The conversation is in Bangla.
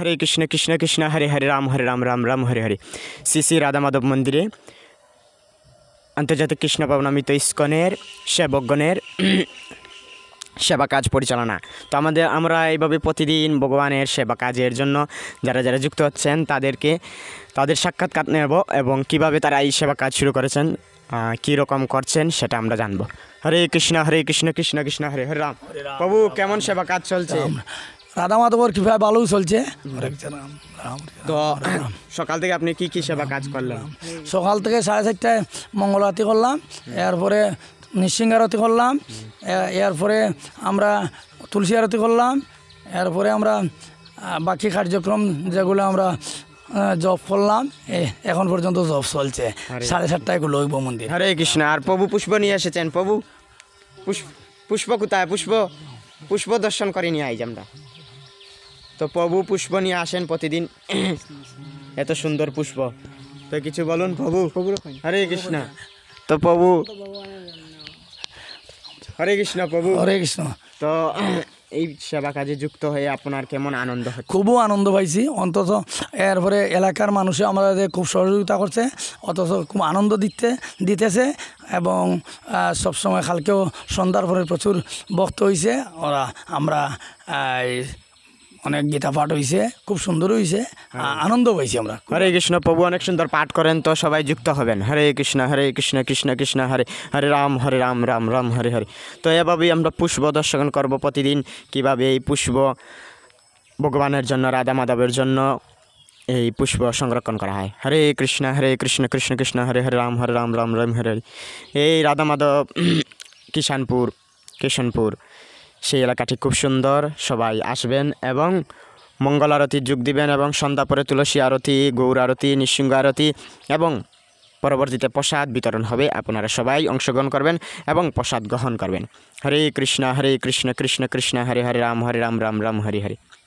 হরে কৃষ্ণ কৃষ্ণ কৃষ্ণ হরে হরে রাম হরে রাম রাম রাম হরে হরে শ্রী শ্রী রাধা মাধব মন্দিরে আন্তর্জাতিক কৃষ্ণ পাবনামিত ইস্কনের সেবকগণের সেবা কাজ পরিচালনা তো আমাদের আমরা এইভাবে প্রতিদিন ভগবানের সেবা কাজের জন্য যারা যারা যুক্ত হচ্ছেন তাদেরকে তাদের সাক্ষাৎকার নেব এবং কিভাবে তারা এই সেবা কাজ শুরু করেছেন কী রকম করছেন সেটা আমরা জানবো হরে কৃষ্ণ হরে কৃষ্ণ কৃষ্ণ কৃষ্ণ হরে হরে রাম প্রভু কেমন সেবা কাজ চলছে রাধা মাধবর কৃপায় ভালোই চলছে তো সকাল থেকে আপনি কি কি সেবা কাজ করলেন সকাল থেকে সাড়ে চারটায় মঙ্গল আরতি করলাম এরপরে নৃসিংহ আরতি করলাম এরপরে আমরা তুলসী আরতি করলাম এরপরে আমরা বাকি কার্যক্রম যেগুলো আমরা জব করলাম এখন পর্যন্ত জব চলছে সাড়ে সাতটায় গুলো মন্দির হরে কৃষ্ণ আর প্রভু পুষ্প নিয়ে এসেছেন প্রভু পুষ্প পুষ্প কোথায় পুষ্প পুষ্প দর্শন করে নিয়ে আইজ আমরা তো প্রভু পুষ্প নিয়ে আসেন প্রতিদিন এত সুন্দর পুষ্প তো কিছু বলুন প্রভু হরে কৃষ্ণ তো প্রভু হরে কৃষ্ণ প্রভু হরে কৃষ্ণ তো এই সেবা কাজে যুক্ত হয়ে আপনার কেমন আনন্দ হয় খুবও আনন্দ পাইছি অন্তত এরপরে এলাকার মানুষে আমাদের খুব সহযোগিতা করছে অথচ খুব আনন্দ দিতে দিতেছে এবং সবসময় কালকেও সন্ধ্যার পরে প্রচুর ভক্ত হয়েছে ওরা আমরা অনেক গীতা পাঠ হয়েছে খুব সুন্দর হয়েছে হ্যাঁ। আনন্দ পাইছি আমরা হরে কৃষ্ণ প্রভু অনেক সুন্দর পাঠ করেন তো সবাই যুক্ত হবেন হরে কৃষ্ণ হরে কৃষ্ণ কৃষ্ণ কৃষ্ণ হরে হরে রাম হরে রাম রাম রাম হরে হরে তো এভাবেই আমরা পুষ্প দর্শন করব প্রতিদিন কীভাবে এই পুষ্প ভগবানের জন্য রাধা মাধবের জন্য এই পুষ্প সংরক্ষণ করা হয় হরে কৃষ্ণ হরে কৃষ্ণ কৃষ্ণ কৃষ্ণ হরে হরে রাম হরে রাম রাম রাম হরে এই রাধা মাধব কিষানপুর কিষানপুর সেই এলাকাটি খুব সুন্দর সবাই আসবেন এবং মঙ্গল আরতি যোগ দিবেন এবং সন্ধ্যা পরে তুলসী আরতি গৌর আরতি নিঃসিংহ আরতি এবং পরবর্তীতে প্রসাদ বিতরণ হবে আপনারা সবাই অংশগ্রহণ করবেন এবং প্রসাদ গ্রহণ করবেন হরে কৃষ্ণ হরে কৃষ্ণ কৃষ্ণ কৃষ্ণ হরে হরে রাম হরে রাম রাম রাম হরে হরে